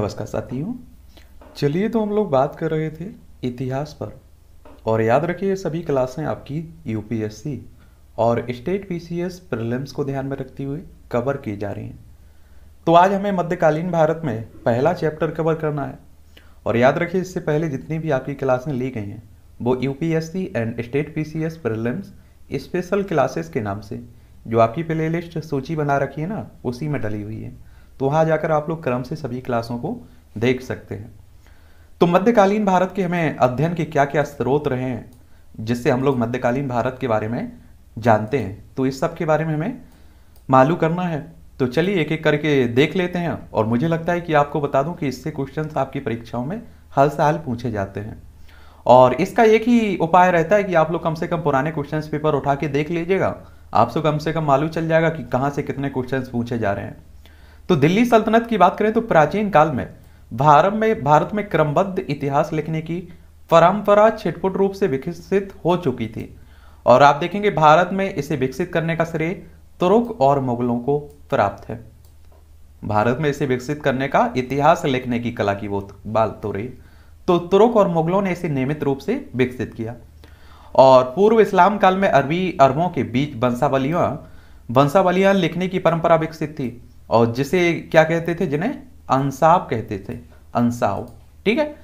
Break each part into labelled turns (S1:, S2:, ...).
S1: नमस्कार साथियों चलिए तो हम लोग बात कर रहे थे इतिहास पर और याद रखिए सभी क्लासें आपकी यूपीएससी और स्टेट पीसीएस प्रीलिम्स को ध्यान में रखते हुए कवर की जा रही हैं तो आज हमें मध्यकालीन भारत में पहला चैप्टर कवर करना है और याद रखिए इससे पहले जितनी भी आपकी क्लासें ली गई हैं वो U and state P C special classes के नाम से जो आपकी प्ले सूची बना रखी है ना उसी में डली हुई है तो वहां जाकर आप लोग क्रम से सभी क्लासों को देख सकते हैं तो मध्यकालीन भारत के हमें अध्ययन के क्या क्या स्रोत रहे हैं जिससे हम लोग मध्यकालीन भारत के बारे में जानते हैं तो इस सब के बारे में हमें मालूम करना है तो चलिए एक एक करके देख लेते हैं और मुझे लगता है कि आपको बता दूं कि इससे क्वेश्चन आपकी परीक्षाओं में हर साल पूछे जाते हैं और इसका एक ही उपाय रहता है कि आप लोग कम से कम पुराने क्वेश्चन पेपर उठा के देख लीजिएगा आपसे कम से कम मालूम चल जाएगा कि कहाँ से कितने क्वेश्चन पूछे जा रहे हैं तो दिल्ली सल्तनत की बात करें तो प्राचीन काल में भारत में भारत में क्रमबद्ध इतिहास लिखने की परंपरा छिटपुट रूप से विकसित हो चुकी थी और आप देखेंगे भारत में इसे विकसित करने का श्रेय तुर्क और मुगलों को प्राप्त है भारत में इसे विकसित करने का इतिहास लिखने की कला की वो बात तो रही तो तुर्क और मुगलों ने इसे नियमित रूप से विकसित किया और पूर्व इस्लाम काल में अरबी अरबों के बीच वंशावलियां वंशावलियां लिखने की परंपरा विकसित थी और जिसे क्या कहते थे जिन्हें अंसाब कहते थे अंसाव ठीक है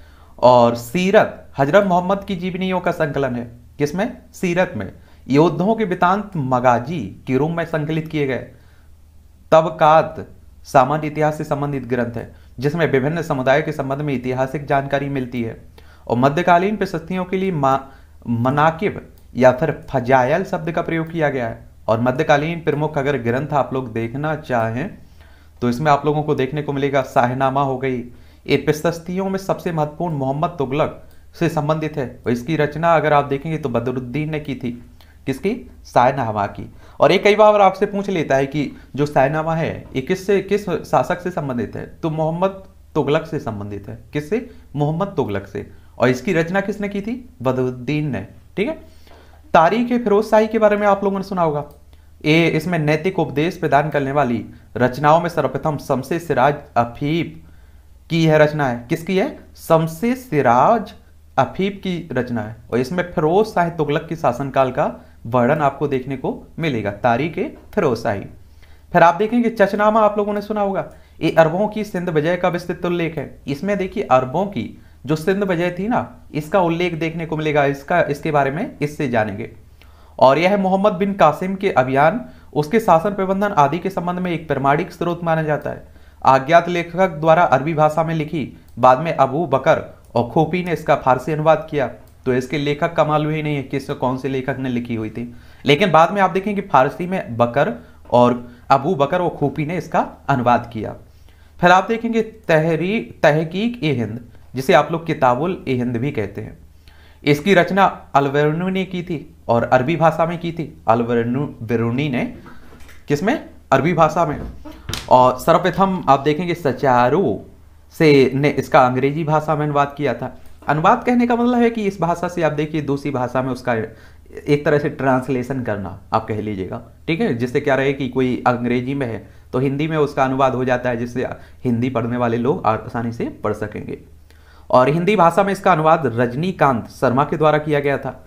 S1: और सीरत हजरत मोहम्मद की जीवनियों का संकलन है किसमें सीरत में योद्धों के वितांत मगाजी के रूम में संकलित किए गए तबकात सामान्य इतिहास से संबंधित ग्रंथ है जिसमें विभिन्न समुदाय के संबंध में ऐतिहासिक जानकारी मिलती है और मध्यकालीन प्रशस्तियों के लिए मनाकिब या फिर फजायल शब्द का प्रयोग किया गया है और मध्यकालीन प्रमुख अगर ग्रंथ आप लोग देखना चाहें तो इसमें आप लोगों को देखने को मिलेगा शाहनामा हो गई ये प्रशस्तियों में सबसे महत्वपूर्ण मोहम्मद तुगलक से संबंधित है और इसकी रचना अगर आप देखेंगे तो बदरुद्दीन ने की थी किसकी सायनामा की और ये कई बार आपसे पूछ लेता है कि जो साहनामा है ये किस से किस शासक से संबंधित है तो मोहम्मद तुगलक से संबंधित है किससे मोहम्मद तुगलक से और इसकी रचना किसने की थी बदरुद्दीन ने ठीक है तारीख फिरोज शाही के बारे में आप लोगों ने सुना होगा ए इसमें नैतिक उपदेश प्रदान करने वाली रचनाओं में सर्वप्रथम शमशे सिराज अफीफ की यह रचना है किसकी है शमशे सिराज अफीफ की रचना है और इसमें फिरोज शाह तुगलक के शासनकाल का वर्णन आपको देखने को मिलेगा तारीख फिरोज शाही फिर आप देखेंगे चचनामा आप लोगों ने सुना होगा ये अरबों की सिंध विजय का विस्तृत उल्लेख है इसमें देखिए अरबों की जो सिंध विजय थी ना इसका उल्लेख देखने को मिलेगा इसका इसके बारे में इससे जानेंगे और यह मोहम्मद बिन कासिम के अभियान उसके शासन प्रबंधन आदि के संबंध में एक प्रमाणिक स्रोत माना जाता है आज्ञात लेखक द्वारा अरबी भाषा में लिखी बाद में अबू बकर और खोपी ने इसका फारसी अनुवाद किया तो इसके लेखक का मालूम ही नहीं है किस कौन से लेखक ने लिखी हुई थी लेकिन बाद में आप देखेंगे फारसी में बकर और अबू बकर और खोपी ने इसका अनुवाद किया फिर आप देखेंगे तहरी तहकीक ए हिंद जिसे आप लोग किताबुल ए हिंद भी कहते हैं इसकी रचना अलवरनू ने की थी और अरबी भाषा में की थी अल बिरूनी ने किसमें अरबी भाषा में और सर्वप्रथम आप देखेंगे सचारू से ने इसका अंग्रेजी भाषा में अनुवाद किया था अनुवाद कहने का मतलब है कि इस भाषा से आप देखिए दूसरी भाषा में उसका एक तरह से ट्रांसलेशन करना आप कह लीजिएगा ठीक है जिससे क्या रहे कि कोई अंग्रेजी में है तो हिंदी में उसका अनुवाद हो जाता है जिससे हिंदी पढ़ने वाले लोग आसानी से पढ़ सकेंगे और हिंदी भाषा में इसका अनुवाद रजनीकांत शर्मा के द्वारा किया गया था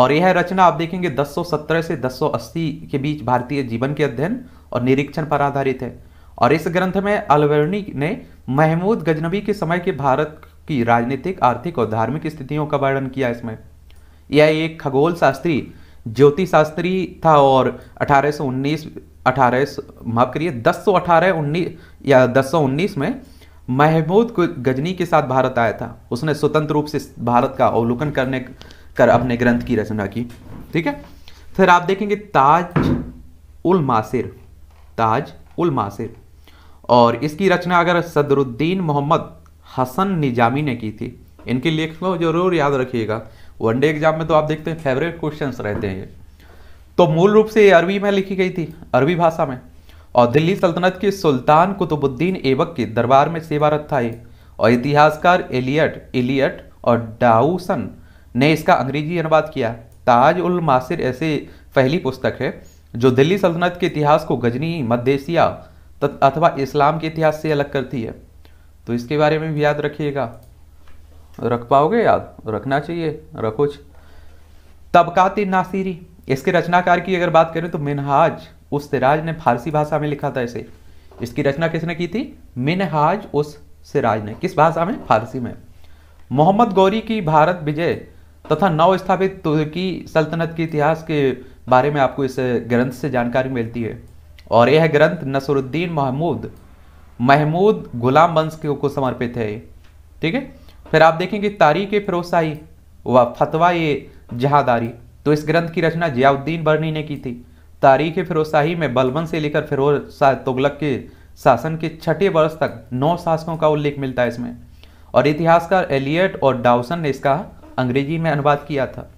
S1: और यह रचना आप देखेंगे 1017 से 1080 के बीच भारतीय जीवन के अध्ययन और निरीक्षण पर आधारित है और इस ग्रंथ में अलवर्णी ने महमूद गजनबी के समय के भारत की राजनीतिक आर्थिक और धार्मिक स्थितियों का वर्णन किया इसमें यह एक खगोल शास्त्री ज्योति शास्त्री था और 1819 18 माफ करिए 1018 19 या 1019 में महमूद गजनी के साथ भारत आया था उसने स्वतंत्र रूप से भारत का अवलोकन करने कर अपने ग्रंथ की रचना की ठीक है फिर आप देखेंगे ताज उल मासिर ताज उल मासिर और इसकी रचना अगर सदरुद्दीन मोहम्मद हसन निजामी ने की थी इनके लेख को जरूर याद रखिएगा वनडे एग्जाम में तो आप देखते हैं फेवरेट क्वेश्चंस रहते हैं तो मूल रूप से ये अरबी में लिखी गई थी अरबी भाषा में और दिल्ली सल्तनत के सुल्तान कुतुबुद्दीन एबक के दरबार में सेवारत था ये और इतिहासकार एलियट एलियट और डाउसन ने इसका अंग्रेजी अनुवाद किया ताज उल मासिर ऐसे पहली पुस्तक है जो दिल्ली सल्तनत के इतिहास को गजनी मध्य एशिया अथवा इस्लाम के इतिहास से अलग करती है तो इसके बारे में भी याद रखिएगा रख पाओगे याद रखना चाहिए रखो तबकात नासिरी इसके रचनाकार की अगर बात करें तो मिनहाज उस सिराज ने फारसी भाषा में लिखा था इसे इसकी रचना किसने की थी मिनहाज उस सिराज ने किस भाषा में फारसी में मोहम्मद गौरी की भारत विजय तथा नव स्थापित तुर्की सल्तनत के इतिहास के बारे में आपको इस ग्रंथ से जानकारी मिलती है और यह ग्रंथ नसरुद्दीन महमूद महमूद गुलाम वंश के को समर्पित है ठीक है फिर आप देखेंगे तारीख फिरोसाई व फतवा ए जहादारी तो इस ग्रंथ की रचना जियाउद्दीन बर्नी ने की थी तारीख फिरोसाही में बलबन से लेकर फिरोज शाह तुगलक के शासन के छठे वर्ष तक नौ शासकों का उल्लेख मिलता है इसमें और इतिहासकार एलियट और डाउसन ने इसका अंग्रेजी में अनुवाद किया था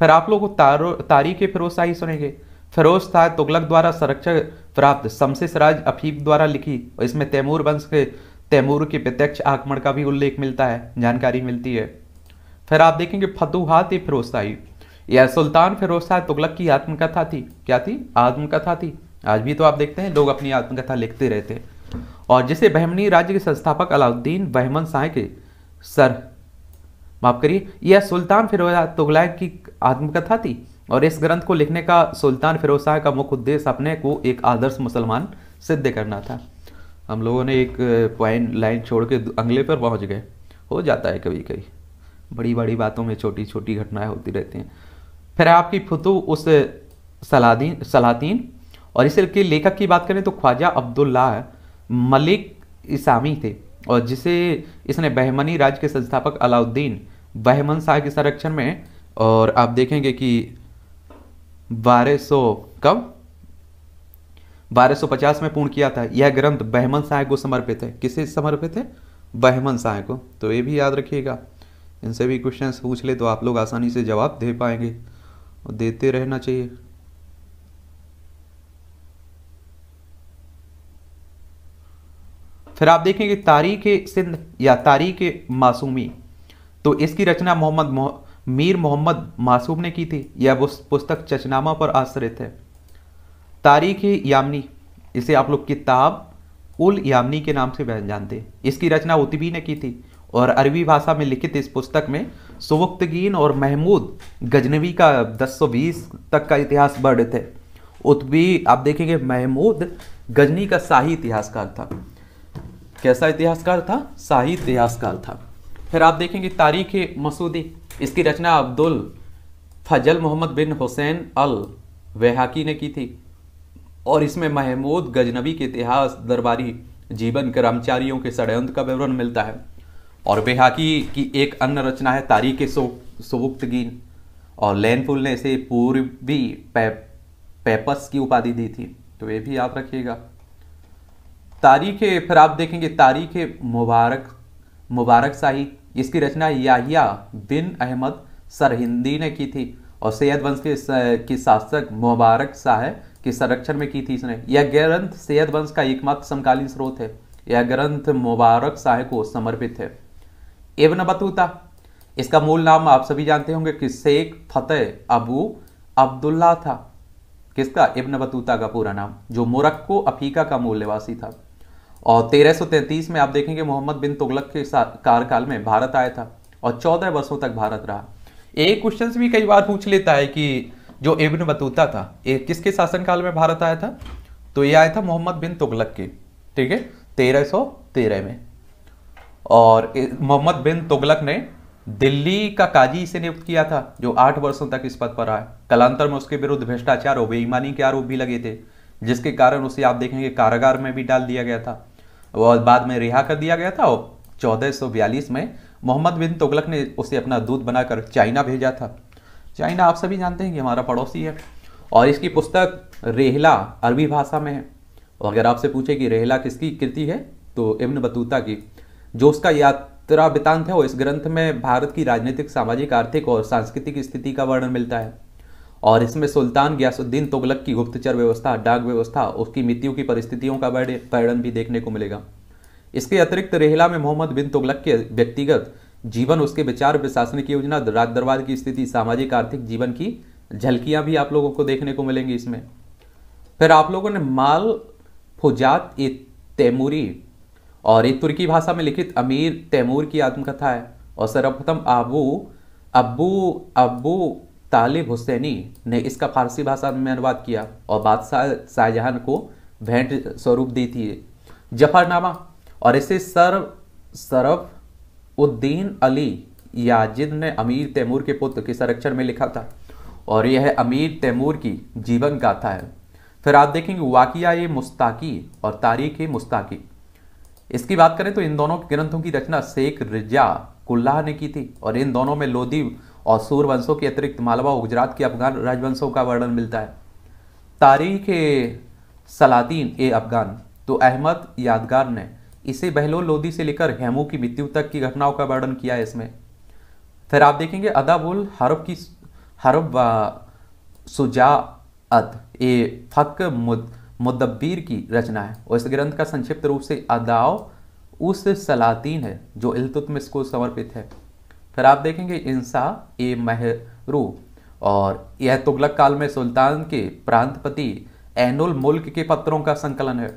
S1: फिर आप लोग तारो तारीख फिरोज शाही सुनेंगे फिरोज शाह तुगलक द्वारा संरक्षण प्राप्त शमसे सराज अफीब द्वारा लिखी और इसमें तैमूर वंश के तैमूर के प्रत्यक्ष आक्रमण का भी उल्लेख मिलता है जानकारी मिलती है फिर आप देखेंगे फतुहात ए फिरोज शाही यह सुल्तान फिरोज शाह तुगलक की आत्मकथा थी क्या थी आत्मकथा थी आज भी तो आप देखते हैं लोग अपनी आत्मकथा लिखते रहते हैं और जिसे बहमनी राज्य के संस्थापक अलाउद्दीन बहमन शाह के सर माफ करिए यह सुल्तान फिरोजा तुगलक की आत्मकथा थी और इस ग्रंथ को लिखने का सुल्तान फिरोज शाह का मुख्य उद्देश्य अपने को एक आदर्श मुसलमान सिद्ध करना था हम लोगों ने एक पॉइंट लाइन छोड़ के अंगले पर पहुंच गए हो जाता है कभी कभी बड़ी बड़ी बातों में छोटी छोटी घटनाएं होती रहती हैं फिर आपकी फुतु उस सलादीन सलातीन और इसके लेखक की बात करें तो ख्वाजा अब्दुल्ला मलिक इसामी थे और जिसे इसने बहमनी राज्य के संस्थापक अलाउद्दीन बहमन शाह के संरक्षण में और आप देखेंगे कि बारह सौ कब पचास में पूर्ण किया था यह ग्रंथ बहमन शाह को समर्पित है किसे समर्पित है बहमन शाह को तो ये भी याद रखिएगा इनसे भी क्वेश्चन पूछ ले तो आप लोग आसानी से जवाब दे पाएंगे और देते रहना चाहिए फिर आप देखेंगे तारीख सिंध या तारीख मासूमी तो इसकी रचना मोहम्मद मोह, मीर मोहम्मद मासूम ने की थी यह पुस्तक चचनामा पर आश्रित है तारीख यामनी इसे आप लोग किताब उल यामनी के नाम से जानते हैं इसकी रचना उतबी ने की थी और अरबी भाषा में लिखित इस पुस्तक में सुवक्तगीन और महमूद गजनवी का 1020 तक का इतिहास वर्णित है उतबी आप देखेंगे महमूद गजनी का शाही इतिहासकार था कैसा इतिहासकार था शाही इतिहासकार था फिर आप देखेंगे तारीख मसूदी इसकी रचना अब्दुल फजल मोहम्मद बिन हुसैन अल वहाकी ने की थी और इसमें महमूद गजनबी के इतिहास दरबारी जीवन कर्मचारियों के षडयंत्र का विवरण मिलता है और बेहाकी की एक अन्य रचना है तारीख सुबुक्तगीन और लैनपुल ने इसे पूर्वी पै, पैपस की उपाधि दी थी तो ये भी याद रखिएगा तारीख फिर आप देखेंगे तारीख मुबारक मुबारक शाही इसकी रचना याहिया बिन अहमद सरहिंदी ने की थी और सैयद वंश के की शासक मुबारक शाह के संरक्षण में की थी इसने यह ग्रंथ सैयद वंश का एकमात्र समकालीन स्रोत है यह ग्रंथ मुबारक शाह को समर्पित है इब्न बतूता इसका मूल नाम आप सभी जानते होंगे कि शेख फतेह अबू अब्दुल्ला था किसका इब्न बतूता का पूरा नाम जो मोरक्को अफ्रीका का मूल निवासी था और 1333 में आप देखेंगे मोहम्मद बिन तुगलक के कार्यकाल में भारत आया था और 14 वर्षों तक भारत रहा एक क्वेश्चन भी कई बार पूछ लेता है कि जो इब्न बतूता था ये किसके शासनकाल में भारत आया था तो ये आया था मोहम्मद बिन तुगलक के ठीक है तेरह में और मोहम्मद बिन तुगलक ने दिल्ली का काजी इसे नियुक्त किया था जो आठ वर्षों तक इस पद पर रहा कलांतर में उसके विरुद्ध भ्रष्टाचार और बेईमानी के आरोप भी लगे थे जिसके कारण उसे आप देखेंगे कारागार में भी डाल दिया गया था वह बाद में रिहा कर दिया गया था और चौदह में मोहम्मद बिन तुगलक ने उसे अपना दूध बनाकर चाइना भेजा था चाइना आप सभी जानते हैं कि हमारा पड़ोसी है और इसकी पुस्तक रेहला अरबी भाषा में है और अगर आपसे पूछे कि रेहला किसकी कृति है तो इब्न बतूता की जो उसका यात्रा वितान्त है और इस ग्रंथ में भारत की राजनीतिक सामाजिक आर्थिक और सांस्कृतिक स्थिति का वर्णन मिलता है और इसमें सुल्तान गयासुद्दीन तुगलक की गुप्तचर व्यवस्था डाक व्यवस्था उसकी मृत्यु की परिस्थितियों का पैरण भी देखने को मिलेगा इसके अतिरिक्त रेहला में मोहम्मद बिन तुगलक के व्यक्तिगत जीवन उसके विचार प्रशासनिक की योजना राज दरबार की स्थिति सामाजिक आर्थिक जीवन की झलकियां भी आप लोगों को देखने को मिलेंगी इसमें फिर आप लोगों ने माल फुजात ए तैमूरी और ये तुर्की भाषा में लिखित अमीर तैमूर की आत्मकथा है और सर्वप्रथम आबू अबू अबू तालिब हुसैनी ने इसका फारसी भाषा में अनुवाद किया और बादशाह शाहजहान को भेंट स्वरूप दी थी जफरनामा और इसे सर सरफ उद्दीन अली याजिद ने अमीर तैमूर के पुत्र के संरक्षण में लिखा था और यह अमीर तैमूर की जीवन गाथा है फिर आप देखेंगे वाकिया ये मुस्ताकी और तारीख ये मुस्ताकी इसकी बात करें तो इन दोनों ग्रंथों की रचना शेख रिजा कुल्लाह ने की थी और इन दोनों में लोधी और सूर्यवंशों के अतिरिक्त मालवा और गुजरात के अफगान राजवंशों का वर्णन मिलता है तारीख सलादीन ए अफगान तो अहमद यादगार ने इसे बहलोल लोदी से लेकर हेमू की मृत्यु तक की घटनाओं का वर्णन किया है इसमें फिर आप देखेंगे अदाबुल हरब की हरब सुजात ए फक मुद मुदब्बीर की रचना है और इस ग्रंथ का संक्षिप्त रूप से अदाव उस सलातीन है जो इलतुतमिस को समर्पित है फिर आप देखेंगे इंसा ए महरू और यह तुगलक काल में सुल्तान के प्रांतपति एनुल मुल्क के पत्रों का संकलन है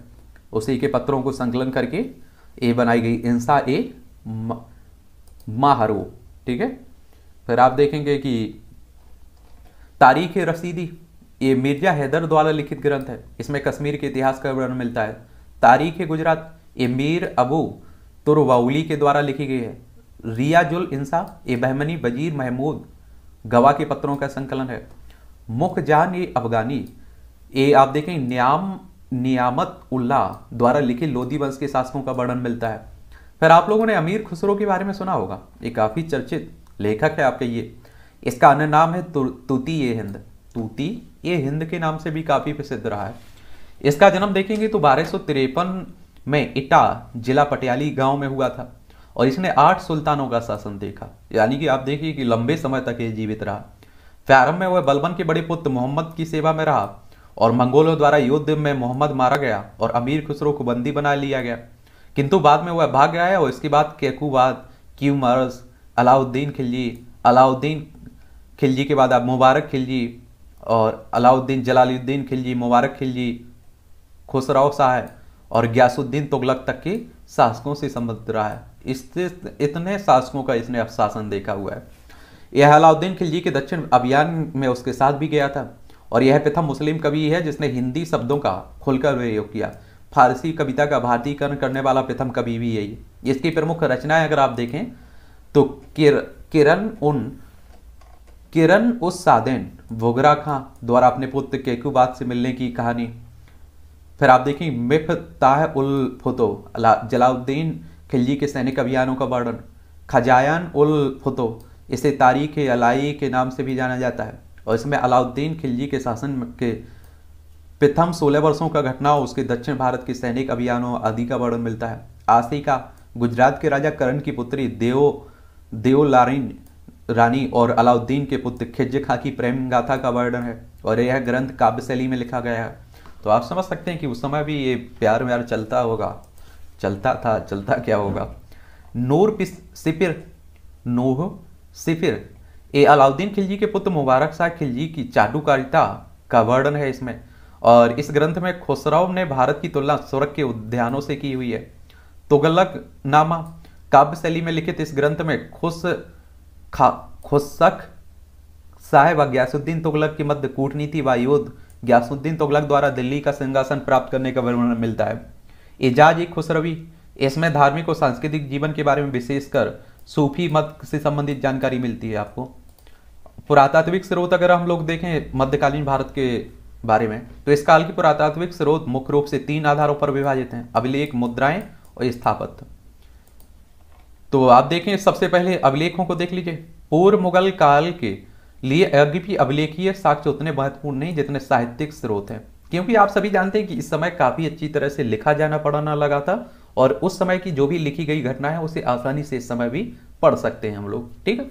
S1: उसी के पत्रों को संकलन करके ए बनाई गई इंसा ए माहरू ठीक है फिर आप देखेंगे कि तारीख रसीदी ये मिर्जा हैदर द्वारा लिखित ग्रंथ है इसमें कश्मीर के इतिहास का वर्णन मिलता है तारीख गुजरात ये मीर अबू तुरवाउली के द्वारा लिखी गई है रियाजुल इंसा ए बहमनी वजीर महमूद गवा के पत्रों का संकलन है मुख जान ए अफगानी ये आप देखें न्याम नियामत उल्ला द्वारा लिखे लोधी वंश के शासकों का वर्णन मिलता है फिर आप लोगों ने अमीर खुसरो के बारे में सुना होगा ये काफ़ी चर्चित लेखक है आपके ये इसका अन्य नाम है तूती ए हिंद तूती ये हिंद के नाम से भी काफ़ी प्रसिद्ध रहा है इसका जन्म देखेंगे तो बारह में इटा जिला पटियाली गांव में हुआ था और इसने आठ सुल्तानों का शासन देखा यानी कि आप देखिए कि लंबे समय तक ये जीवित रहा प्रारंभ में वह बलबन के बड़े पुत्र मोहम्मद की सेवा में रहा और मंगोलों द्वारा युद्ध में मोहम्मद मारा गया और अमीर खुसरो को बंदी बना लिया गया किंतु बाद में वह भाग गया और इसके बाद केकुबाद क्यूमर्स अलाउद्दीन खिलजी अलाउद्दीन खिलजी के बाद आप मुबारक खिलजी और अलाउद्दीन जलालुद्दीन खिलजी मुबारक खिलजी खुसराव शाह और ग्यासुद्दीन तुगलक तक के शासकों से संबंधित रहा है इससे इतने शासकों का इसने शासन देखा हुआ है यह अलाउद्दीन खिलजी के दक्षिण अभियान में उसके साथ भी गया था और यह प्रथम मुस्लिम कवि है जिसने हिंदी शब्दों का खुलकर प्रयोग किया फारसी कविता का भारतीयकरण करने वाला प्रथम कवि भी यही इसकी प्रमुख रचनाएं अगर आप देखें तो किर, किरण उन किरण उस सादेन भोगरा खां द्वारा अपने पुत्र केकुबाद से मिलने की कहानी फिर आप देखें मिफ ताह उल फुतो जलाउद्दीन खिलजी के सैनिक अभियानों का वर्णन खजायान उल फतो इसे तारीख अलाई के नाम से भी जाना जाता है और इसमें अलाउद्दीन खिलजी के शासन के प्रथम सोलह वर्षों का घटना और उसके दक्षिण भारत के सैनिक अभियानों आदि का वर्णन मिलता है आसी का गुजरात के राजा करण की पुत्री देव देवलारिन रानी और अलाउद्दीन के पुत्र खिज्ज खा की प्रेम गाथा का वर्णन है और यह ग्रंथ काव्य शैली में लिखा गया है तो आप समझ सकते हैं कि उस समय भी ये प्यार व्यार चलता होगा चलता था चलता क्या होगा नूर सिपिर नूह सिफिर ए अलाउद्दीन खिलजी के पुत्र मुबारक शाह खिलजी की चाटुकारिता का वर्णन है इसमें और इस ग्रंथ में खुसराव ने भारत की तुलना सुरख के उद्यानों से की हुई है तुगलक नामा काव्य शैली में लिखित इस ग्रंथ में खुश खा खुशक साहेब ग्यासुद्दीन तुगलक की मध्य कूटनीति व युद्ध ग्यासुद्दीन तुगलक द्वारा दिल्ली का सिंहासन प्राप्त करने का वर्णन मिलता है एजाज ए खुसरवी इसमें धार्मिक और सांस्कृतिक जीवन के बारे में विशेषकर सूफी मत से संबंधित जानकारी मिलती है आपको पुरातात्विक स्रोत अगर हम लोग देखें मध्यकालीन भारत के बारे में तो इस काल के पुरातात्विक स्रोत मुख्य रूप से तीन आधारों पर विभाजित हैं अभिलेख मुद्राएं और स्थापत्य तो आप देखें सबसे पहले अभिलेखों को देख लीजिए पूर्व मुगल काल के लिए अभिलेखीय साक्ष्य उतने महत्वपूर्ण नहीं जितने साहित्यिक स्रोत हैं क्योंकि आप सभी जानते हैं कि इस समय काफ़ी अच्छी तरह से लिखा जाना पढ़ाना लगा था और उस समय की जो भी लिखी गई घटना है उसे आसानी से इस समय भी पढ़ सकते हैं हम लोग ठीक है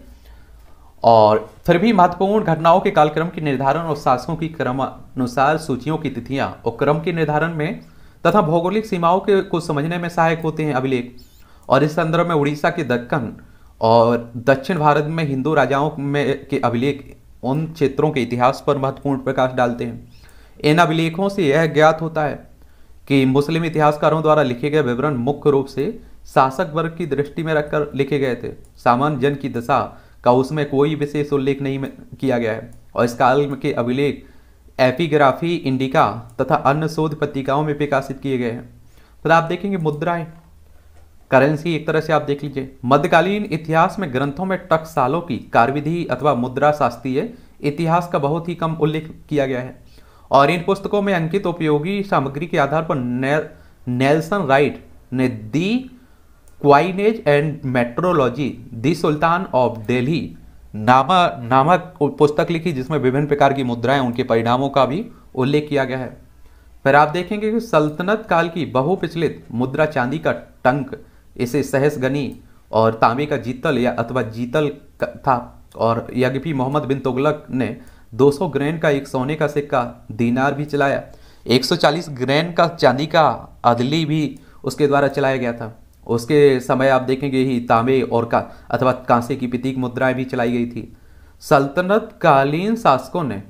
S1: और फिर भी महत्वपूर्ण घटनाओं के कालक्रम के निर्धारण और शासकों की क्रमानुसार सूचियों की तिथियां और क्रम के निर्धारण में तथा भौगोलिक सीमाओं के को समझने में सहायक होते हैं अभिलेख और इस संदर्भ में उड़ीसा के दक्कन और दक्षिण भारत में हिंदू राजाओं में के अभिलेख उन क्षेत्रों के इतिहास पर महत्वपूर्ण प्रकाश डालते हैं इन अभिलेखों से यह ज्ञात होता है कि मुस्लिम इतिहासकारों द्वारा लिखे गए विवरण मुख्य रूप से शासक वर्ग की दृष्टि में रखकर लिखे गए थे सामान्य जन की दशा का उसमें कोई विशेष उल्लेख नहीं किया गया है और इस काल के अभिलेख एपिग्राफी इंडिका तथा अन्य शोध पत्रिकाओं में प्रकाशित किए गए हैं फिर आप देखेंगे मुद्राएं करेंसी एक तरह से आप देख लीजिए मध्यकालीन इतिहास में ग्रंथों में टकसालों की कार्यविधि अथवा मुद्रा शास्त्रीय इतिहास का बहुत ही कम उल्लेख किया गया है और इन पुस्तकों में अंकित उपयोगी सामग्री के आधार पर नेल्सन राइट ने the coinage and metrology the sultan of Delhi नामा नामक पुस्तक लिखी जिसमें विभिन्न प्रकार की मुद्राएं उनके परिणामों का भी उल्लेख किया गया है फिर आप देखेंगे कि सल्तनत काल की बहुप्रचलित मुद्रा चांदी का टंक इसे सहस गनी और तांबे का जीतल या अथवा जीतल था और यज्ञ मोहम्मद बिन तुगलक ने 200 ग्रैन का एक सोने का सिक्का दीनार भी चलाया 140 ग्रैन का चांदी का अदली भी उसके द्वारा चलाया गया था उसके समय आप देखेंगे ही तांबे और का अथवा कांसे की प्रतीक मुद्राएं भी चलाई गई थी सल्तनत कालीन शासकों ने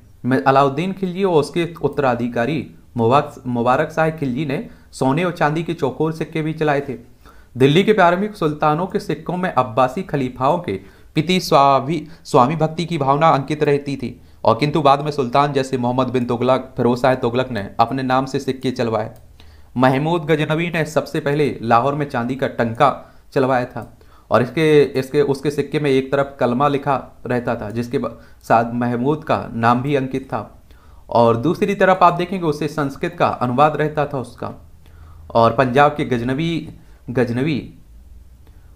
S1: अलाउद्दीन खिलजी और उसके उत्तराधिकारी मुबारक मुबारक शाह खिलजी ने सोने और चांदी के चौकोर सिक्के भी चलाए थे दिल्ली के प्रारंभिक सुल्तानों के सिक्कों में अब्बासी खलीफाओं के पिति स्वामी स्वामी भक्ति की भावना अंकित रहती थी और किंतु बाद में सुल्तान जैसे मोहम्मद बिन तुगलक फिरोज शाह तुगलक ने अपने नाम से सिक्के चलवाए महमूद गजनवी ने सबसे पहले लाहौर में चांदी का टंका चलवाया था और इसके इसके उसके सिक्के में एक तरफ कलमा लिखा रहता था जिसके साथ महमूद का नाम भी अंकित था और दूसरी तरफ आप देखेंगे उससे संस्कृत का अनुवाद रहता था उसका और पंजाब के गजनवी गजनवी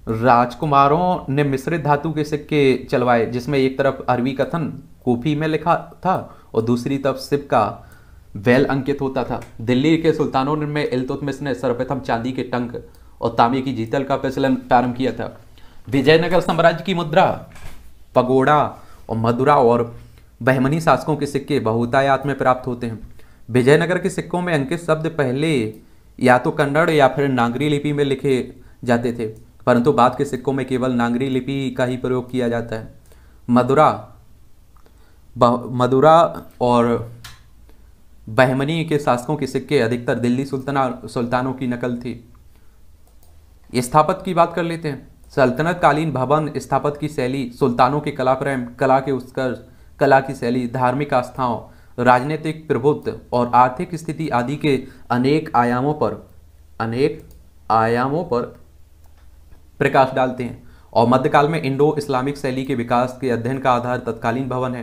S1: राजकुमारों ने मिश्रित धातु के सिक्के चलवाए जिसमें एक तरफ अरबी कथन कोफी में लिखा था और दूसरी तरफ का वेल अंकित होता था दिल्ली के सुल्तानों में इलतुतमिस ने सर्वप्रथम चांदी के टंक और तांबे की जीतल का प्रचलन प्रारंभ किया था विजयनगर साम्राज्य की मुद्रा पगोड़ा और मदुरा और बहमनी शासकों के सिक्के बहुतायात में प्राप्त होते हैं विजयनगर के सिक्कों में अंकित शब्द पहले या तो कन्नड़ या फिर नागरी लिपि में लिखे जाते थे परंतु बाद के सिक्कों में केवल नांगरी लिपि का ही प्रयोग किया जाता है मदुरा मदुरा और बहमनी के शासकों के सिक्के अधिकतर दिल्ली सुल्तना सुल्तानों की नकल थी स्थापत की बात कर लेते हैं सल्तनत कालीन भवन स्थापत की शैली सुल्तानों के कला प्रेम कला के उत्कर्ष कला की शैली धार्मिक आस्थाओं राजनीतिक प्रभुत्व और आर्थिक स्थिति आदि के अनेक आयामों पर अनेक आयामों पर प्रकाश डालते हैं और मध्यकाल में इंडो इस्लामिक शैली के विकास के अध्ययन का आधार तत्कालीन भवन है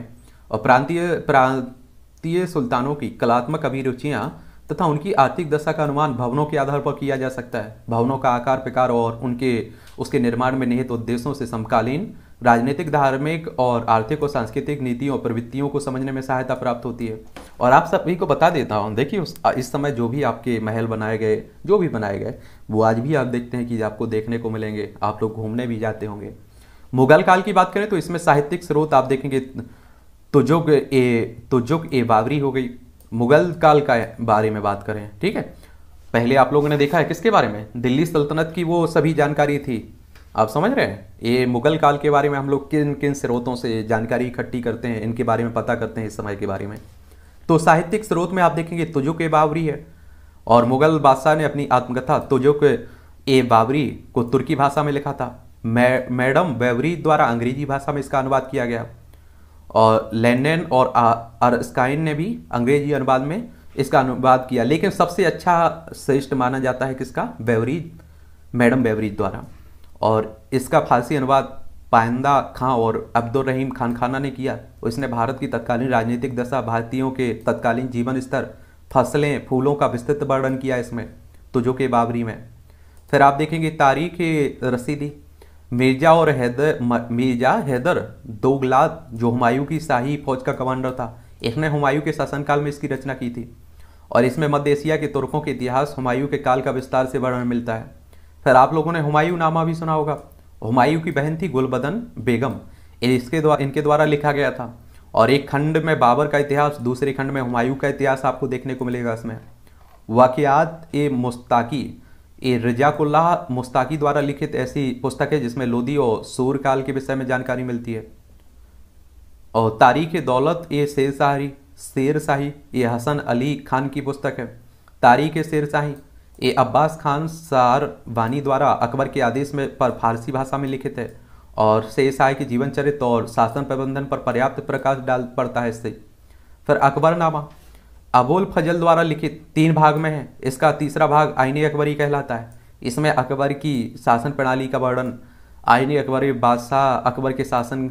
S1: और प्रांतीय प्रांतीय सुल्तानों की कलात्मक अभिरुचियाँ तथा उनकी आर्थिक दशा का अनुमान भवनों के आधार पर किया जा सकता है भवनों का आकार प्रकार और उनके उसके निर्माण में निहित उद्देश्यों से समकालीन राजनीतिक धार्मिक और आर्थिक और सांस्कृतिक नीतियों प्रवृत्तियों को समझने में सहायता प्राप्त होती है और आप सभी को बता देता हूँ देखिए इस समय जो भी आपके महल बनाए गए जो भी बनाए गए वो आज भी आप देखते हैं कि आपको देखने को मिलेंगे आप लोग घूमने भी जाते होंगे मुगल काल की बात करें तो इसमें साहित्यिक स्रोत आप देखेंगे तो जुग ए तुजुग तो ए बाबरी हो गई मुगल काल का बारे में बात करें ठीक है पहले आप लोगों ने देखा है किसके बारे में दिल्ली सल्तनत की वो सभी जानकारी थी आप समझ रहे हैं ये मुगल काल के बारे में हम लोग किन किन स्रोतों से जानकारी इकट्ठी करते हैं इनके बारे में पता करते हैं इस समय के बारे में तो साहित्यिक स्रोत में आप देखेंगे तुजो के बावरी है और मुगल बादशाह ने अपनी आत्मकथा तुजो के ए बावरी को तुर्की भाषा में लिखा था मै, मैडम बेवरी द्वारा अंग्रेजी भाषा में इसका अनुवाद किया गया और लेनन और अर्स्काइन ने भी अंग्रेजी अनुवाद में इसका अनुवाद किया लेकिन सबसे अच्छा श्रेष्ठ माना जाता है किसका बेवरीज मैडम बेवरीज द्वारा और इसका फारसी अनुवाद पाइंदा खां और अब्दुल रहीम खान खाना ने किया उसने भारत की तत्कालीन राजनीतिक दशा भारतीयों के तत्कालीन जीवन स्तर फसलें फूलों का विस्तृत वर्णन किया इसमें के बाबरी में फिर आप देखेंगे तारीख रसीदी मिर्जा और हैदर मिर्जा हैदर दोगलाद जो हुमायूं की शाही फौज का कमांडर था इसने हुमायूं के शासनकाल में इसकी रचना की थी और इसमें मध्य एशिया के तुर्कों के इतिहास हुमायूं के काल का विस्तार से वर्णन मिलता है फिर आप लोगों ने हुमायूं नामा भी सुना होगा हुमायूं की बहन थी गुलबदन बेगम इसके द्वारा इनके द्वारा लिखा गया था और एक खंड में बाबर का इतिहास दूसरे खंड में हुमायूं का इतिहास आपको देखने को मिलेगा इसमें वाकियात ए मुस्ताकी ये रिजाकुल्लाह मुस्ताकी द्वारा लिखित ऐसी पुस्तक है जिसमें लोदी और सूर काल के विषय में जानकारी मिलती है और तारीख दौलत ए शेर शाह शेर शाही ये हसन अली खान की पुस्तक है तारीख शेर शाही ये अब्बास खान सार वानी द्वारा अकबर के आदेश में पर फारसी भाषा में लिखित है और आय के जीवन चरित्र और शासन प्रबंधन पर पर्याप्त प्रकाश डाल पड़ता है इससे फिर अकबरनामा अबोल फजल द्वारा लिखित तीन भाग में है इसका तीसरा भाग आइनी अकबरी कहलाता है इसमें अकबर की शासन प्रणाली का वर्णन आईने अकबरी बादशाह अकबर के शासन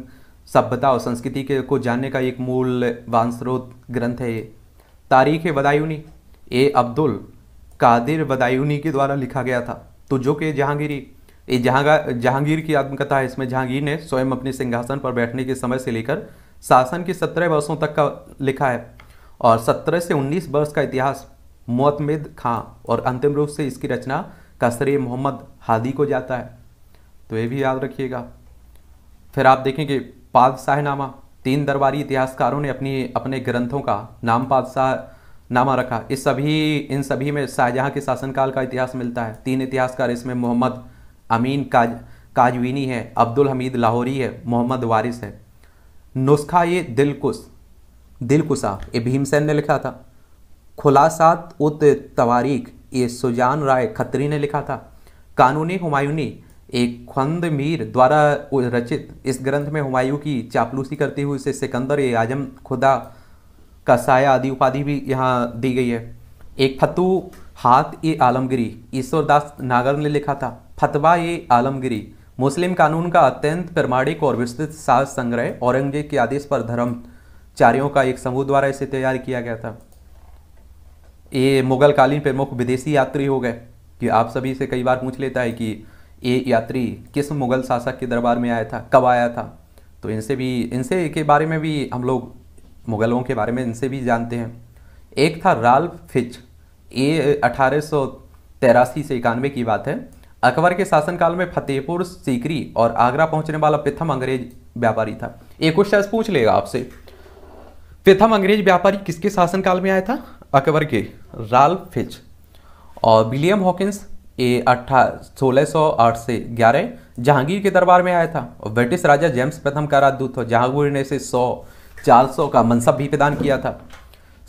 S1: सभ्यता और संस्कृति के को जानने का एक मूल स्रोत ग्रंथ है तारीख बदायूनी ए अब्दुल कादिर बदायूनी के द्वारा लिखा गया था तो जो कि जहांगीरी जहांगा जहांगीर की आत्मकथा है इसमें जहांगीर ने स्वयं अपने सिंहासन पर बैठने के समय से लेकर शासन के सत्रह वर्षों तक का लिखा है और सत्रह से उन्नीस वर्ष का इतिहास मोतमेद खां और अंतिम रूप से इसकी रचना का मोहम्मद हादी को जाता है तो ये भी याद रखिएगा फिर आप देखेंगे पादशाहनामा तीन दरबारी इतिहासकारों ने अपनी अपने ग्रंथों का नाम पादशाह नामा रखा इस सभी इन सभी में शाहजहाँ के शासनकाल का इतिहास मिलता है तीन इतिहासकार इसमें मोहम्मद अमीन काज काजवीनी है अब्दुल हमीद लाहौरी है मोहम्मद वारिस है नुस्खा ये दिलकुश दिलकुशा ये भीमसेन ने लिखा था खुलासात उत तवारीख ये सुजान राय खत्री ने लिखा था कानूनी हुमायूनी एक खंद मीर द्वारा रचित इस ग्रंथ में हुमायूं की चापलूसी करते हुए इसे सिकंदर ए आजम खुदा कसाय आदि उपाधि भी यहाँ दी गई है एक फतु हाथ ए आलमगिरी ईश्वरदास नागर ने लिखा था फतवा ए आलमगिरी मुस्लिम कानून का अत्यंत प्रमाणिक और विस्तृत साज संग्रह औरंगजेब के आदेश पर धर्मचारियों का एक समूह द्वारा इसे तैयार किया गया था ये मुगलकालीन प्रमुख विदेशी यात्री हो गए कि आप सभी से कई बार पूछ लेता है कि ये यात्री किस मुगल शासक के दरबार में आया था कब आया था तो इनसे भी इनसे के बारे में भी हम लोग मुगलों के बारे में इनसे भी जानते हैं एक था राल फिच ये अठारह से इक्यानवे की बात है अकबर के शासनकाल में फतेहपुर सीकरी और आगरा पहुंचने वाला प्रथम अंग्रेज व्यापारी था एक क्वेश्चन पूछ लेगा आपसे प्रथम अंग्रेज व्यापारी किसके शासनकाल में आया था अकबर के राल फिच और विलियम हॉकिंस ये अट्ठा सोलह सौ आठ से ग्यारह जहांगीर के दरबार में आया था और ब्रिटिश राजा जेम्स प्रथम का राजदूत था जहांगीर ने इसे सौ 400 का मनसब भी प्रदान किया था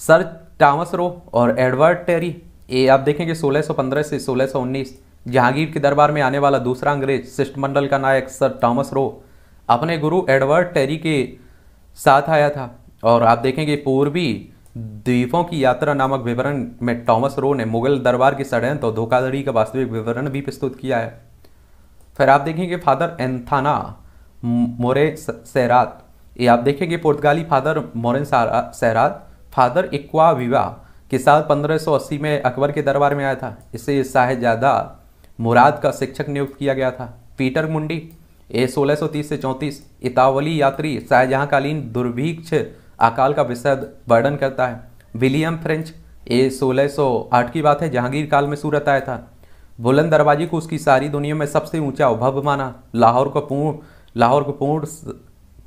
S1: सर टामस रो और एडवर्ड टेरी ये आप देखेंगे 1615 से 1619 जहांगीर के दरबार में आने वाला दूसरा अंग्रेज शिष्टमंडल का नायक सर टॉमस रो अपने गुरु एडवर्ड टेरी के साथ आया था और आप देखेंगे पूर्वी द्वीपों की यात्रा नामक विवरण में टॉमस रो ने मुगल दरबार की षडयंत्र और धोखाधड़ी का वास्तविक विवरण भी प्रस्तुत किया है फिर आप देखेंगे फादर एंथाना मोरे सैरात ये आप देखेंगे पुर्तगाली फादर मोरन सहराद फादर इक्वा विवा के साथ 1580 में अकबर के दरबार में आया था इसे शाहजादा मुराद का शिक्षक नियुक्त किया गया था पीटर मुंडी ए 1630 से 34 इतावली यात्री शाहजहाँकालीन दुर्भिक्ष अकाल का विशद वर्णन करता है विलियम फ्रेंच ये 1608 की बात है जहांगीर काल में सूरत आया था बुलंद दरवाजे को उसकी सारी दुनिया में सबसे ऊंचा उभव माना लाहौर को पूर्ण लाहौर को पूर्ण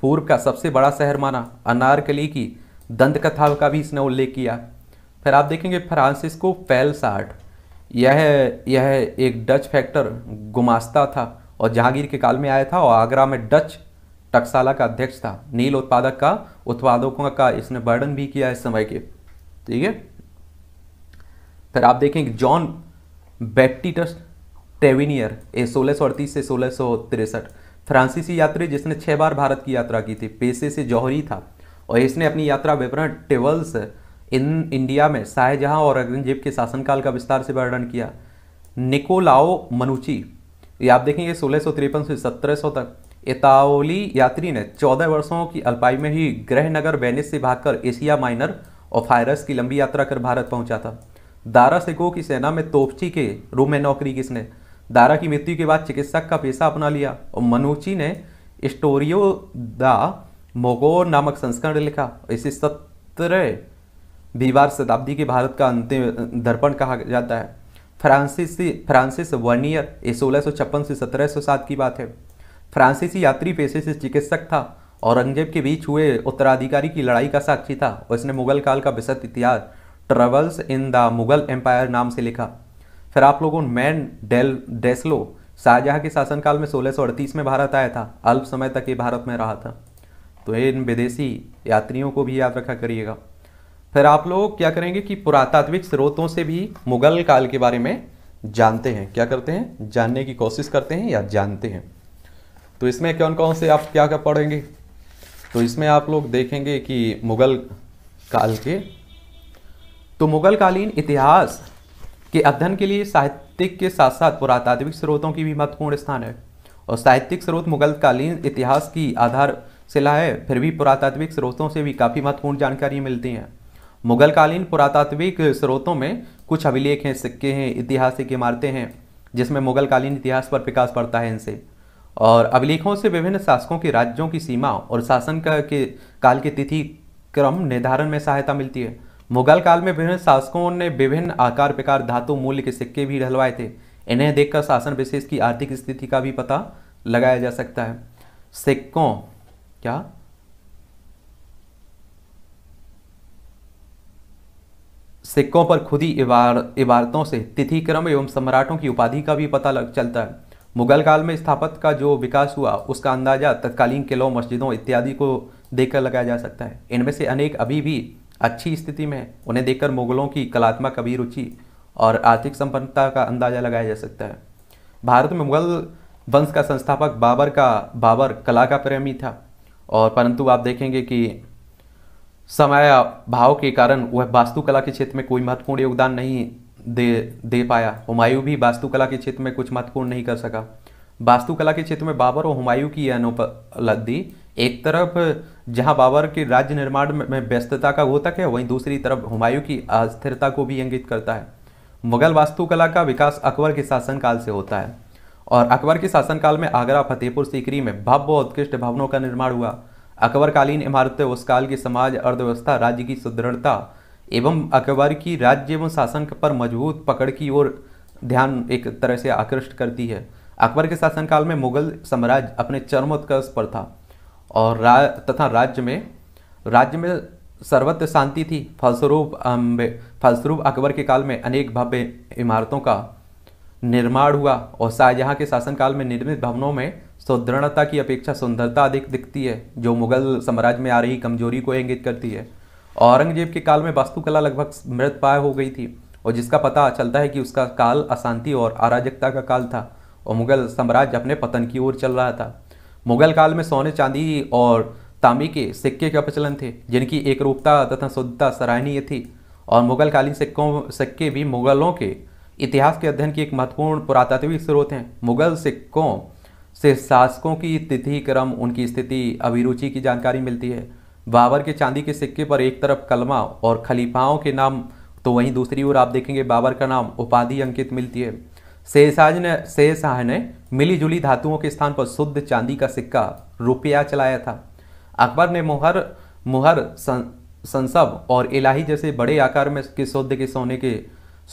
S1: पूर्व का सबसे बड़ा शहर माना अनारकली की दंत कथा का भी इसने उल्लेख किया फिर आप देखेंगे फ्रांसिस्को फैलसार्ट यह यह एक डच फैक्टर गुमास्ता था और जहांगीर के काल में आया था और आगरा में डच टकसाला का अध्यक्ष था नील उत्पादक का उत्पादकों का इसने वर्णन भी किया इस समय के ठीक है फिर आप देखेंगे जॉन बैप्टिटस टेविनियर ये सोलह सौ अड़तीस से सोलह तिरसठ फ्रांसीसी यात्री जिसने छः बार भारत की यात्रा की थी पेशे से जौहरी था और इसने अपनी यात्रा विवरण टेवल्स इन इंडिया में शाहजहां और औरंगजेब के शासनकाल का विस्तार से वर्णन किया निकोलाओ मनुची ये आप देखेंगे सोलह से सत्रह तक इतावली यात्री ने 14 वर्षों की अल्पाई में ही ग्रह नगर वेनिस से भागकर एशिया माइनर और फायरस की लंबी यात्रा कर भारत पहुंचा था दारा सेको की सेना में तोपची के रूम में नौकरी किसने दारा की मृत्यु के बाद चिकित्सक का पेशा अपना लिया और मनुची ने स्टोरियो द मोगोर नामक संस्करण लिखा इसे सत्रह बीवार शताब्दी के भारत का अंतिम दर्पण कहा जाता है फ्रांसिस फ्रांसिस वर्नियर ये सोलह से सत्रह 1707 की बात है फ्रांसीसी यात्री पेशे से चिकित्सक था औरंगजेब के बीच हुए उत्तराधिकारी की लड़ाई का साक्षी था और इसने मुगल काल का विशद इतिहास travels in the Mughal empire नाम से लिखा फिर आप लोगों मैन डेल डेस्लो शाहजहाँ के शासनकाल में 1638 में भारत आया था अल्प समय तक ये भारत में रहा था तो इन विदेशी यात्रियों को भी याद रखा करिएगा फिर आप लोग क्या करेंगे कि पुरातात्विक स्रोतों से भी मुगल काल के बारे में जानते हैं क्या करते हैं जानने की कोशिश करते हैं या जानते हैं तो इसमें कौन कौन से आप क्या क्या पढ़ेंगे तो इसमें आप लोग देखेंगे कि मुगल काल के तो मुगल कालीन इतिहास कि अध्ययन के लिए साहित्यिक के साथ साथ पुरातात्विक स्रोतों की भी महत्वपूर्ण स्थान है और साहित्यिक स्रोत मुगलकालीन इतिहास की आधारशिला है फिर भी पुरातात्विक स्रोतों से भी काफ़ी महत्वपूर्ण जानकारी मिलती हैं मुगलकालीन पुरातात्विक स्रोतों में कुछ अभिलेख हैं सिक्के हैं ऐतिहासिक इमारतें हैं जिसमें मुगलकालीन इतिहास पर प्रकाश पड़ता है इनसे और अभिलेखों से विभिन्न शासकों के राज्यों की सीमा और शासन का के काल की तिथि क्रम निर्धारण में सहायता मिलती है मुगल काल में विभिन्न शासकों ने विभिन्न आकार प्रकार धातु मूल्य के सिक्के भी ढलवाए थे इन्हें देखकर शासन विशेष की आर्थिक स्थिति का भी पता लगाया जा सकता है सिक्कों क्या सिक्कों पर खुदी इबारतों से तिथि क्रम एवं सम्राटों की उपाधि का भी पता लग चलता है मुगल काल में स्थापत्य का जो विकास हुआ उसका अंदाजा तत्कालीन किलों मस्जिदों इत्यादि को देखकर लगाया जा सकता है इनमें से अनेक अभी भी अच्छी स्थिति में उन्हें देखकर मुगलों की कलात्मक अभिरुचि और आर्थिक संपन्नता का अंदाजा लगाया जा सकता है भारत में मुगल वंश का संस्थापक बाबर का बाबर कला का प्रेमी था और परंतु आप देखेंगे कि समय भाव के कारण वह वास्तुकला के क्षेत्र में कोई महत्वपूर्ण योगदान नहीं दे दे पाया हुमायूं भी वास्तुकला के क्षेत्र में कुछ महत्वपूर्ण नहीं कर सका वास्तुकला के क्षेत्र में बाबर और हुमायूं की अनुपलब्धि एक तरफ जहां बाबर के राज्य निर्माण में व्यस्तता का घोतक है वहीं दूसरी तरफ हुमायूं की अस्थिरता को भी इंगित करता है मुगल वास्तुकला का विकास अकबर के शासनकाल से होता है और अकबर के शासनकाल में आगरा फतेहपुर सीकरी में भव्य उत्कृष्ट भवनों का निर्माण हुआ अकबरकालीन इमारतें उस काल की समाज अर्थव्यवस्था राज्य की सुदृढ़ता एवं अकबर की राज्य एवं शासन पर मजबूत पकड़ की ओर ध्यान एक तरह से आकृष्ट करती है अकबर के शासनकाल में मुगल साम्राज्य अपने चरमोत्कर्ष पर था और रा, तथा राज्य में राज्य में सर्वत्र शांति थी फलस्वरूप फलस्वरूप अकबर के काल में अनेक भव्य इमारतों का निर्माण हुआ और शाहजहाँ के शासनकाल में निर्मित भवनों में सुदृढ़ता की अपेक्षा सुंदरता अधिक दिखती है जो मुगल साम्राज्य में आ रही कमजोरी को इंगित करती है औरंगजेब के काल में वास्तुकला लगभग मृत पाय हो गई थी और जिसका पता चलता है कि उसका काल अशांति और अराजकता का काल था और मुगल साम्राज्य अपने पतन की ओर चल रहा था मुगल काल में सोने चांदी और तांबे के सिक्के का प्रचलन थे जिनकी एक रूपता तथा शुद्धता सराहनीय थी और मुगलकालीन सिक्कों सिक्के भी मुगलों के इतिहास के अध्ययन के एक महत्वपूर्ण पुरातात्विक स्रोत हैं मुगल सिक्कों से शासकों की तिथि क्रम उनकी स्थिति अभिरुचि की जानकारी मिलती है बाबर के चांदी के सिक्के पर एक तरफ कलमा और खलीफाओं के नाम तो वहीं दूसरी ओर आप देखेंगे बाबर का नाम उपाधि अंकित मिलती है शेषाज ने शेषाह ने मिलीजुली धातुओं के स्थान पर शुद्ध चांदी का सिक्का रुपया चलाया था अकबर ने मोहर मोहर संसब और इलाही जैसे बड़े आकार में के शुद्ध के सोने के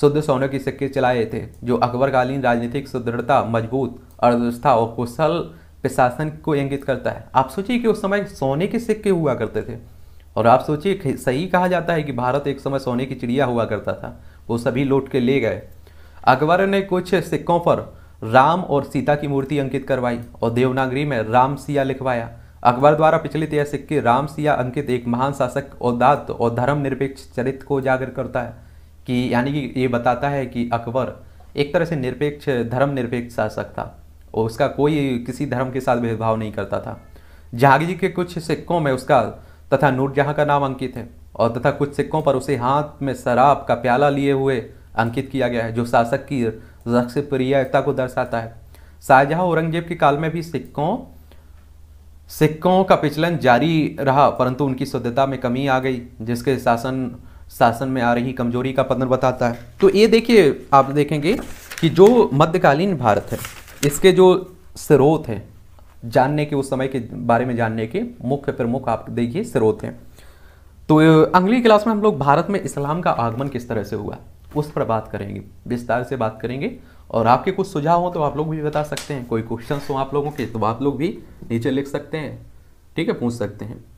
S1: शुद्ध सोने के सिक्के चलाए थे जो अकबरकालीन राजनीतिक सुदृढ़ता मजबूत अर्थव्यवस्था और कुशल प्रशासन को इंगित करता है आप सोचिए कि उस समय सोने के सिक्के हुआ करते थे और आप सोचिए सही कहा जाता है कि भारत एक समय सोने की चिड़िया हुआ करता था वो सभी लौट के ले गए अकबर ने कुछ सिक्कों पर राम और सीता की मूर्ति अंकित करवाई और देवनागरी में राम सिया लिखवाया अकबर द्वारा प्रचलित यह सिक्के राम सिया अंकित एक महान शासक और दात और धर्मनिरपेक्ष चरित्र को उजागर करता है कि यानी कि ये बताता है कि अकबर एक तरह से निरपेक्ष धर्मनिरपेक्ष शासक था और उसका कोई किसी धर्म के साथ भेदभाव नहीं करता था जहांगीर के कुछ सिक्कों में उसका तथा नूरजहाँ का नाम अंकित है और तथा कुछ सिक्कों पर उसे हाथ में शराब का प्याला लिए हुए अंकित किया गया है जो शासक की रक्ष प्रियता को दर्शाता है शाहजहां औरंगजेब के काल में भी सिक्कों सिक्कों का पिचलन जारी रहा परंतु उनकी शुद्धता में कमी आ गई जिसके शासन शासन में आ रही कमजोरी का पतन बताता है तो ये देखिए आप देखेंगे कि जो मध्यकालीन भारत है इसके जो स्रोत हैं जानने के उस समय के बारे में जानने के मुख्य प्रमुख आप देखिए स्रोत हैं तो अगली क्लास में हम लोग भारत में इस्लाम का आगमन किस तरह से हुआ उस पर बात करेंगे विस्तार से बात करेंगे और आपके कुछ सुझाव हो तो आप लोग भी बता सकते हैं कोई क्वेश्चन हो आप लोगों के तो आप लोग भी नीचे लिख सकते हैं ठीक है पूछ सकते हैं